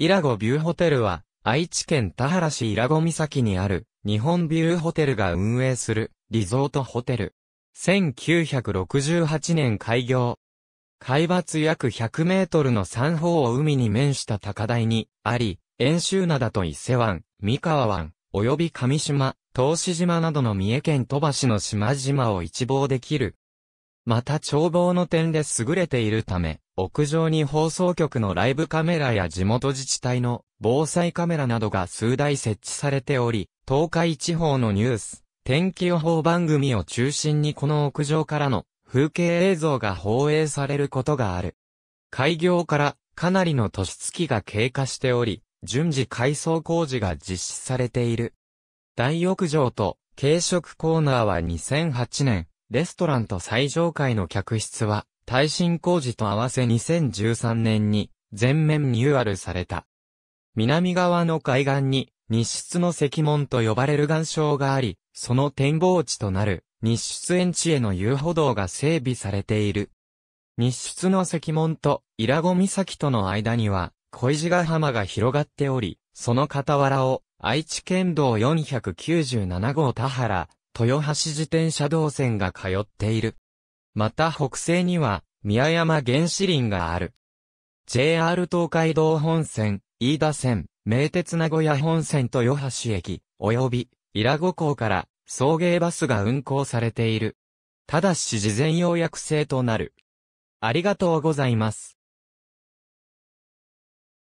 イラゴビューホテルは、愛知県田原市イラゴ岬にある、日本ビューホテルが運営する、リゾートホテル。1968年開業。海抜約100メートルの三方を海に面した高台に、あり、遠州灘と伊勢湾、三河湾、及び上島、東志島などの三重県鳥羽市の島々を一望できる。また眺望の点で優れているため、屋上に放送局のライブカメラや地元自治体の防災カメラなどが数台設置されており、東海地方のニュース、天気予報番組を中心にこの屋上からの風景映像が放映されることがある。開業からかなりの年月が経過しており、順次改装工事が実施されている。大浴場と軽食コーナーは2008年、レストランと最上階の客室は耐震工事と合わせ2013年に全面ニューアルされた。南側の海岸に日出の石門と呼ばれる岩礁があり、その展望地となる日出園地への遊歩道が整備されている。日出の石門と伊良湖岬との間には小石ヶ浜が広がっており、その傍らを愛知県道497号田原、豊橋自転車道線が通っている。また北西には宮山原子林がある。JR 東海道本線、飯田線、名鉄名古屋本線と与橋駅、及び、伊良湖港から送迎バスが運行されている。ただし事前要約制となる。ありがとうございます。